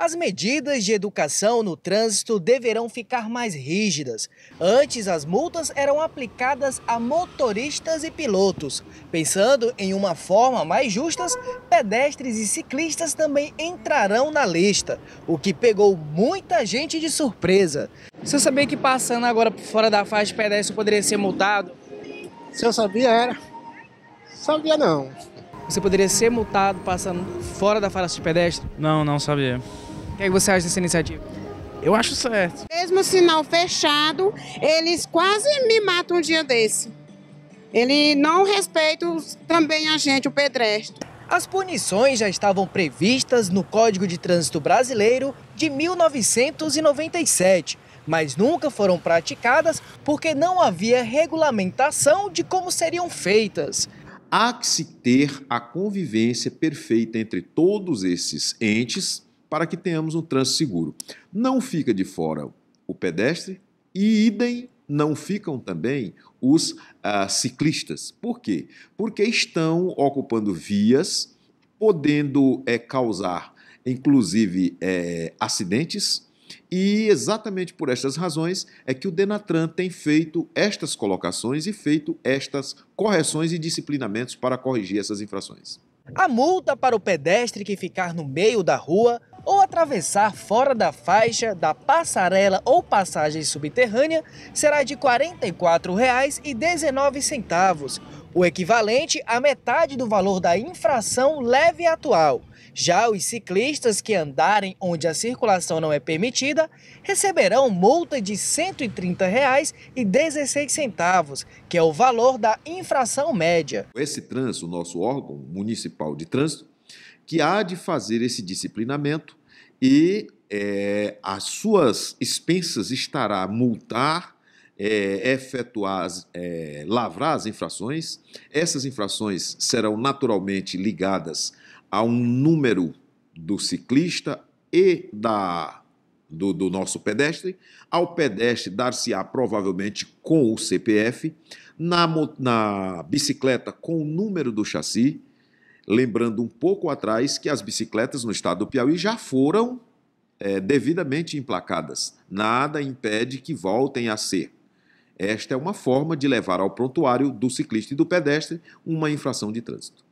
As medidas de educação no trânsito deverão ficar mais rígidas. Antes, as multas eram aplicadas a motoristas e pilotos. Pensando em uma forma mais justa, pedestres e ciclistas também entrarão na lista, o que pegou muita gente de surpresa. Se eu sabia que passando agora por fora da faixa de pedestre poderia ser multado? Se eu sabia, era. Sabia não. Você poderia ser multado passando fora da faixa de pedestre? Não, não sabia que, que você acha dessa iniciativa? Eu acho certo. Mesmo sinal fechado, eles quase me matam um dia desse. Ele não respeita também a gente, o pedestre. As punições já estavam previstas no Código de Trânsito Brasileiro de 1997, mas nunca foram praticadas porque não havia regulamentação de como seriam feitas. Há que se ter a convivência perfeita entre todos esses entes para que tenhamos um trânsito seguro. Não fica de fora o pedestre e, idem, não ficam também os ah, ciclistas. Por quê? Porque estão ocupando vias, podendo é, causar, inclusive, é, acidentes. E exatamente por estas razões é que o Denatran tem feito estas colocações e feito estas correções e disciplinamentos para corrigir essas infrações. A multa para o pedestre que ficar no meio da rua ou atravessar fora da faixa da passarela ou passagem subterrânea será de R$ 44,19, o equivalente à metade do valor da infração leve atual. Já os ciclistas que andarem onde a circulação não é permitida receberão multa de R$ 130,16, que é o valor da infração média. Esse trânsito, nosso órgão municipal de trânsito, que há de fazer esse disciplinamento e é, as suas expensas estará multar, é, efetuar, é, lavrar as infrações. Essas infrações serão naturalmente ligadas a um número do ciclista e da do, do nosso pedestre. Ao pedestre dar-se-á provavelmente com o CPF, na, na bicicleta com o número do chassi Lembrando um pouco atrás que as bicicletas no estado do Piauí já foram é, devidamente emplacadas. Nada impede que voltem a ser. Esta é uma forma de levar ao prontuário do ciclista e do pedestre uma infração de trânsito.